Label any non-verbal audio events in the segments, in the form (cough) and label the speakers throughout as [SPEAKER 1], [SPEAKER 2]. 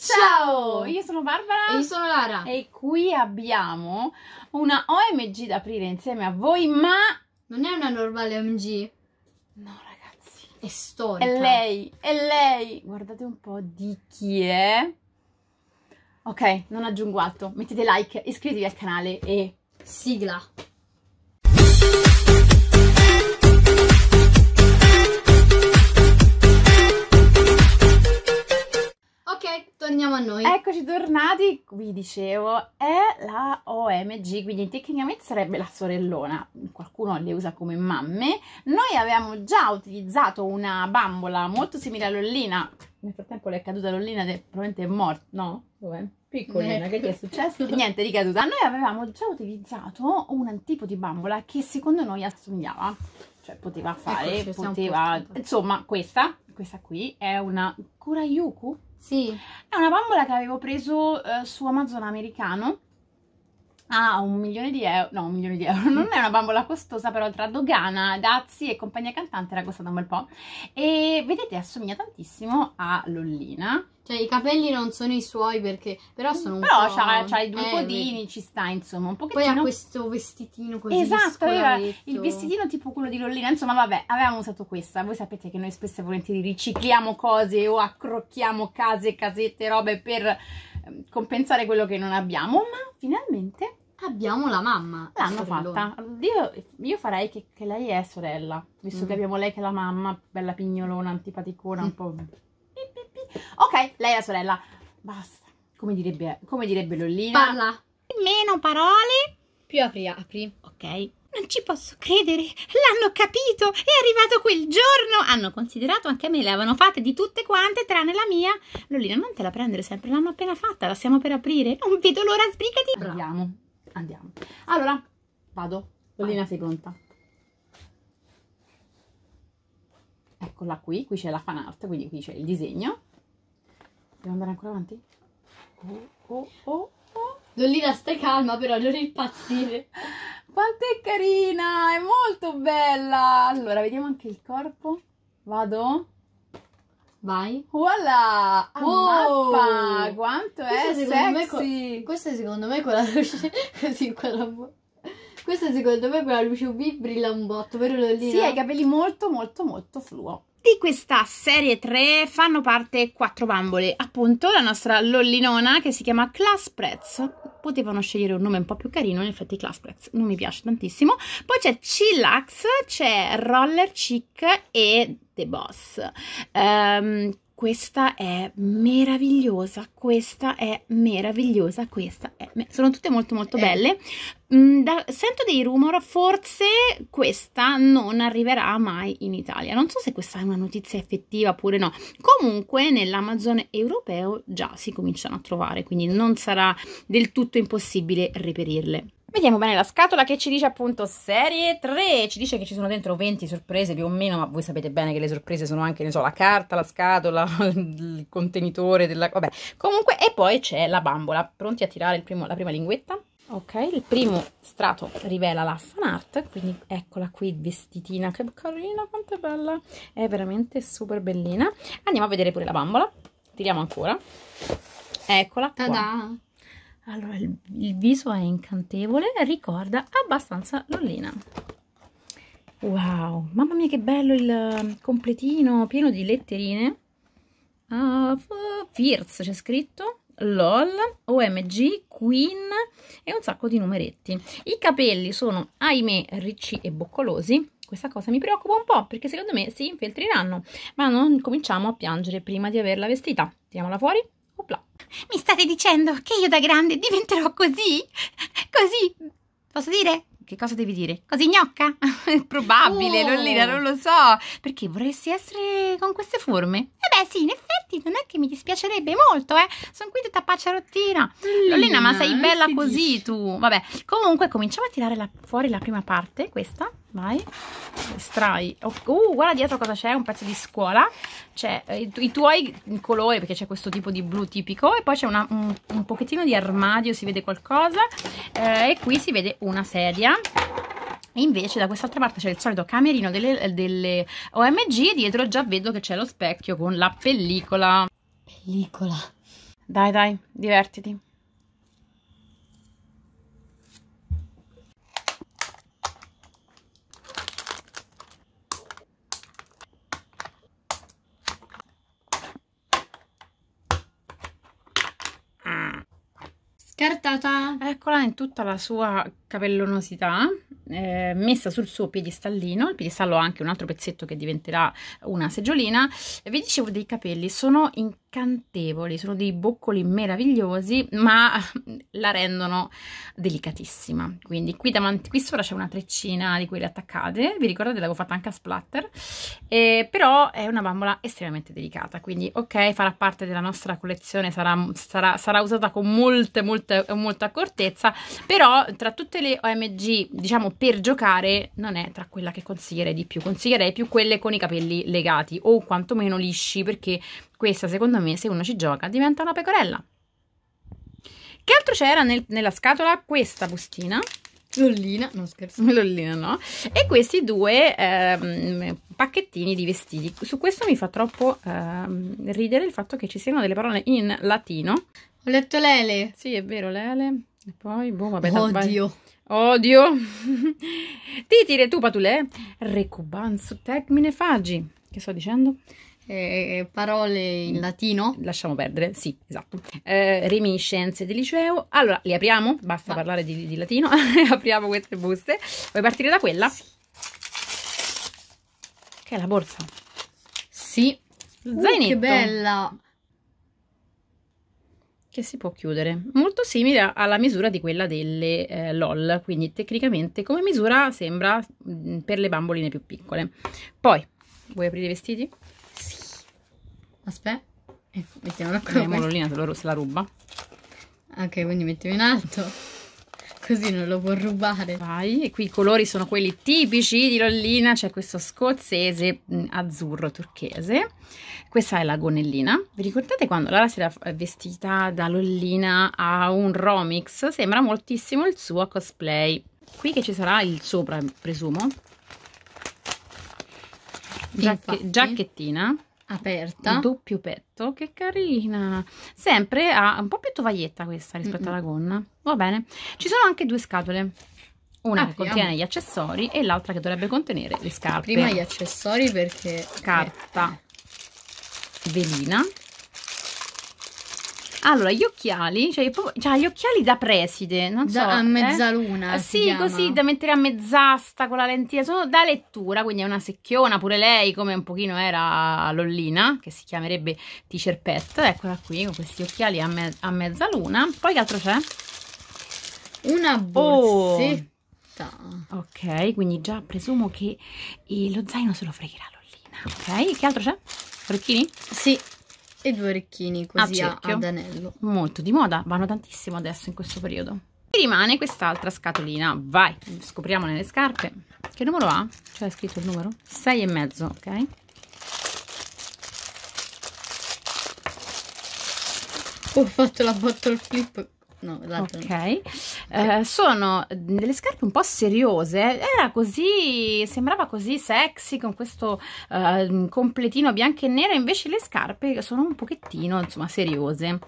[SPEAKER 1] Ciao, io sono Barbara e io sono Lara e qui abbiamo una OMG da aprire insieme a voi, ma non è una normale OMG. No, ragazzi, è storica. È lei, è lei. Guardate un po' di chi è. Ok, non aggiungo altro. Mettete like, iscrivetevi al canale e sigla. noi. Eccoci tornati, vi dicevo, è la OMG, quindi tecnicamente sarebbe la sorellona, qualcuno le usa come mamme. Noi avevamo già utilizzato una bambola molto simile a Lollina, nel frattempo le è caduta Lollina ed è probabilmente morta, no? Dov'è? Piccolina, eh. che è successo? (laughs) Niente di caduta. Noi avevamo già utilizzato un tipo di bambola che secondo noi assomigliava, cioè poteva ecco, fare, ecco, poteva... Insomma, questa, questa qui è una Kurayuku, sì. È una bambola che avevo preso eh, su Amazon americano Ah, un milione di euro, no, un milione di euro, (laughs) non è una bambola costosa, però tra Dogana, Dazzi e compagnia cantante era costata un bel po'. E vedete, assomiglia tantissimo a Lollina. Cioè, i capelli non sono i suoi perché, però sono un però po'... Però c'ha i due eh, codini, ci sta, insomma, un pochettino... Poi ha questo vestitino così Esatto, aveva il vestitino tipo quello di Lollina, insomma, vabbè, avevamo usato questa. Voi sapete che noi spesso e volentieri ricicliamo cose o accrocchiamo case, casette, robe per Ehm, compensare quello che non abbiamo, ma finalmente abbiamo la mamma. L'hanno fatta. Io, io farei che, che, lei è sorella, visto mm. che abbiamo lei che è la mamma, bella pignolona, antipaticona, un mm. po'... Ok, lei è la sorella. Basta. Come direbbe, come direbbe Lollina? Parla. Meno parole. Più apri, apri. Ok. Non ci posso credere! L'hanno capito! È arrivato quel giorno! Hanno considerato anche me, le avevano fatte di tutte quante, tranne la mia. Lolina, non te la prendere sempre, l'hanno appena fatta, la stiamo per aprire. Non vedo l'ora, sbrigati! Andiamo, andiamo. Allora, vado. Lolina, sei pronta? Eccola qui, qui c'è la fan art, quindi qui c'è il disegno. Devo andare ancora avanti? Oh, oh, oh, oh. Lolina, stai calma però, non impazzire. Quanto è carina, è molto bella. Allora, vediamo anche il corpo. Vado? Vai. Voilà! Wow. mappa. quanto questa è sexy! (laughs) Me, questa secondo me è quella luce... sì, quella... Questa secondo me è quella luce UV brilla un botto, vero Lolina? Sì, ha i capelli molto molto molto fluo. Di questa serie 3 fanno parte quattro bambole, appunto la nostra lollinona che si chiama Clasprez. Potevano scegliere un nome un po' più carino, in effetti Clasprez non mi piace tantissimo. Poi c'è Chillax, c'è Roller Chic e The Boss. Um, questa è meravigliosa, questa è meravigliosa, questa è... Me sono tutte molto molto eh. belle. Mm, da, sento dei rumor, forse questa non arriverà mai in Italia. Non so se questa è una notizia effettiva oppure no. Comunque nell'Amazon europeo già si cominciano a trovare, quindi non sarà del tutto impossibile reperirle. Vediamo bene la scatola che ci dice appunto serie 3, ci dice che ci sono dentro 20 sorprese più o meno, ma voi sapete bene che le sorprese sono anche, ne so, la carta, la scatola, (laughs) il contenitore della... vabbè. Comunque, e poi c'è la bambola, pronti a tirare primo, la prima linguetta? Ok, il primo strato rivela la fanart, quindi eccola qui vestitina, che carina, quanto è bella, è veramente super bellina. Andiamo a vedere pure la bambola, tiriamo ancora, eccola Ta-da! allora il, il viso è incantevole ricorda abbastanza l'ollina wow mamma mia che bello il um, completino pieno di letterine uh, Firz c'è scritto LOL, OMG, Queen e un sacco di numeretti. I capelli sono, ahimè, ricci e boccolosi. Questa cosa mi preoccupa un po' perché secondo me si infiltreranno, ma non cominciamo a piangere prima di averla vestita. Tiriamola fuori, opla mi state dicendo che io da grande diventerò così? Così? Posso dire? Che cosa devi dire? Così gnocca? (laughs) probabile, oh. Lollina, non lo so. Perché vorresti essere con queste forme? Eh beh, sì, in effetti non è che mi dispiacerebbe molto, eh. Sono qui tutta pacciarottina. Lollina, Lollina ma sei eh, bella così dice. tu. Vabbè, comunque cominciamo a tirare la, fuori la prima parte, questa vai estrai uh guarda dietro cosa c'è un pezzo di scuola c'è eh, i, tu i, tuoi colori perché c'è questo tipo di blu tipico e poi c'è un, un, pochettino di armadio si vede qualcosa eh, e qui si vede una sedia e invece da quest'altra parte c'è il solito camerino delle, delle OMG e dietro già vedo che c'è lo specchio con la pellicola pellicola dai dai divertiti I eccola in tutta la sua capellonosità eh, messa sul suo piedistallino il piedistallo ha anche un altro pezzetto che diventerà una seggiolina vi dicevo dei capelli sono incantevoli sono dei boccoli meravigliosi ma (laughs) la rendono delicatissima quindi qui davanti qui sopra c'è una treccina di quelle attaccate vi ricordate l'avevo fatta anche a splatter eh, però è una bambola estremamente delicata quindi ok farà parte della nostra collezione sarà, sarà, sarà usata con molte molte molta accortezza sicurezza, però tra tutte le OMG, diciamo per giocare, non è tra quella che consiglierei di più, consiglierei più quelle con i capelli legati o quantomeno lisci, perché questa secondo me se uno ci gioca diventa una pecorella. Che altro c'era nel, nella scatola? Questa bustina. Lollina, non scherzo, (laughs) Lollina no. E questi due ehm, pacchettini di vestiti. Su questo mi fa troppo ehm, ridere il fatto che ci siano delle parole in latino. Ho letto Lele. Sì, è vero, Lele. E poi, boh, vabbè. Odio. Odio. (laughs) Titire tu patule recubansu tecmine fagi. Che sto dicendo? Eh, parole in latino? Lasciamo perdere, sì, esatto. Eh, reminiscenze di liceo. Allora, li apriamo? Basta Va. parlare di, di latino. (laughs) apriamo queste buste. Vuoi partire da quella? Sì. Che è la borsa. Sì. Uh, Zainetto. Uh, che bella che si può chiudere molto simile alla misura di quella delle eh, LOL quindi tecnicamente come misura sembra mh, mm, per le bamboline più piccole poi vuoi aprire i vestiti? sì aspetta eh, ecco, mettiamolo qua la mololina se la ruba ok quindi mettiamo in alto così non lo può rubare. Vai, e qui i colori sono quelli tipici di Lollina, c'è questo scozzese mm, azzurro turchese. Questa è la gonnellina. Vi ricordate quando Lara si era vestita da Lollina a un Romix? Sembra moltissimo il suo cosplay. Qui che ci sarà il sopra, presumo. Giacche, giacchettina aperta doppio petto che carina sempre ha un po' più tovaglietta questa rispetto mm -mm. alla gonna va bene ci sono anche due scatole una ah, che contiene gli accessori e l'altra che dovrebbe contenere le scarpe prima gli accessori perché carta eh. velina allora, gli occhiali, cioè, cioè gli occhiali da preside, non so. Da, a eh? mezzaluna. Eh? Sì, chiama. così da mettere a mezz'asta con la lentina, sono da lettura, quindi è una secchiona pure lei, come un pochino era Lollina, che si chiamerebbe Teacher Pet. Eccola qui, con questi occhiali a, me a mezzaluna. Poi che altro c'è? Una oh! borsetta. Oh. Ok, quindi già presumo che eh, lo zaino se lo fregherà Lollina. Ok, che altro c'è? Orecchini? Sì e due orecchini così a, ad anello. Molto di moda, vanno tantissimo adesso in questo periodo. E rimane quest'altra scatolina, vai, scopriamo nelle scarpe. Che numero ha? Cioè è scritto il numero? 6 e mezzo, ok? Ho fatto la bottle flip No, l'altro. Ok. Eh, sono delle scarpe un po' seriose. Era così, sembrava così sexy con questo eh, completino bianco e nero, invece le scarpe sono un pochettino, insomma, seriose.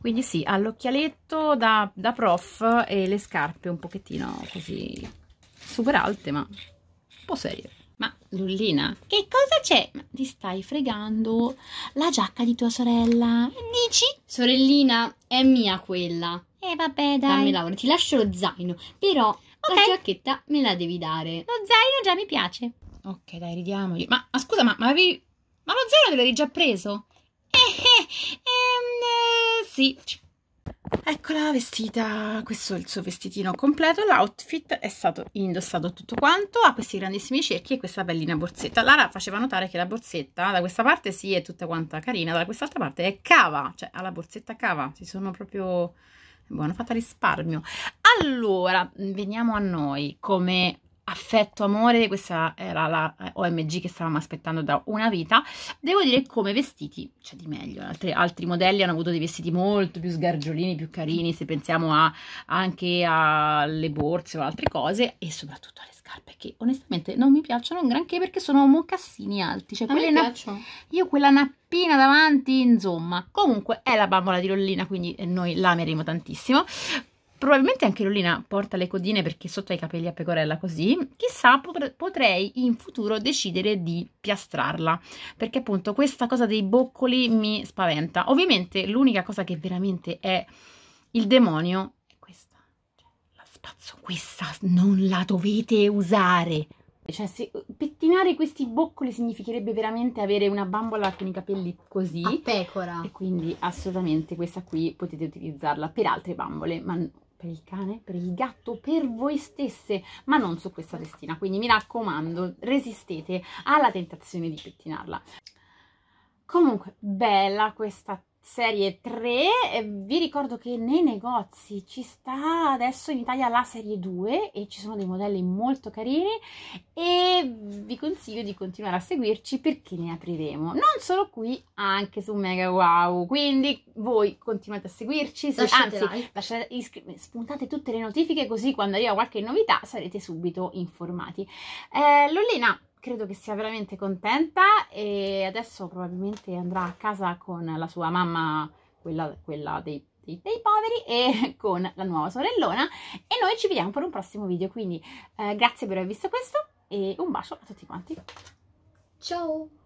[SPEAKER 1] Quindi sì, all'occhialetto da, da prof e le scarpe un pochettino così super alte, ma un po' serie. Ma Lullina, che cosa c'è? Ti stai fregando la giacca di tua sorella? Dici? Sorellina, è mia quella eh, vabbè, dai. Dammi Laura, ti lascio lo zaino, però okay. la giacchetta me la devi dare. Lo zaino già mi piace. Ok, dai, ridiamogli. Ma, ma scusa, ma, ma, avevi... ma lo zaino te l'avevi già preso? Eh, eh, ehm, eh, sì. Eccola vestita, questo è il suo vestitino completo, l'outfit è stato indossato tutto quanto, ha questi grandissimi cerchi e questa bellina borsetta. Lara faceva notare che la borsetta da questa parte sì è tutta quanta carina, da quest'altra parte è cava, cioè ha la borsetta cava, si sono proprio buona fatta risparmio allora veniamo a noi come affetto, amore, questa era la eh, OMG che stavamo aspettando da una vita. Devo dire come vestiti c'è cioè di meglio, altri, altri, modelli hanno avuto dei vestiti molto più sgargiolini, più carini, se pensiamo a, anche alle borse o altre cose e soprattutto alle scarpe che onestamente non mi piacciono un granché perché sono mocassini alti, cioè quelle na- io quella nappina davanti, insomma. Comunque è la bambola di rollina, quindi noi l'ameremo tantissimo. Probabilmente anche Lolina porta le codine perché sotto ai capelli a pecorella così, chissà potrei in futuro decidere di piastrarla, perché appunto questa cosa dei boccoli mi spaventa. Ovviamente l'unica cosa che veramente è il demonio è questa, cioè, la spazzo, questa non la dovete usare. Cioè, se uh, pettinare questi boccoli significherebbe veramente avere una bambola con i capelli così. A pecora. E quindi assolutamente questa qui potete utilizzarla per altre bambole, ma per il cane, per il gatto, per voi stesse, ma non su questa testina. Quindi mi raccomando, resistete alla tentazione di pettinarla. Comunque, bella questa serie 3, vi ricordo che nei negozi ci sta adesso in Italia la serie 2 e ci sono dei modelli molto carini e vi consiglio di continuare a seguirci perché ne apriremo non solo qui, anche su Mega Wow. Quindi voi continuate a seguirci, se, anzi, like. lasciate, spuntate tutte le notifiche così quando arriva qualche novità sarete subito informati. Eh, Lollina, credo che sia veramente contenta e adesso probabilmente andrà a casa con la sua mamma, quella, quella dei, dei, dei, poveri, e (laughs) con la nuova sorellona. E noi ci vediamo per un prossimo video, quindi eh, grazie per aver visto questo e un bacio a tutti quanti. Ciao!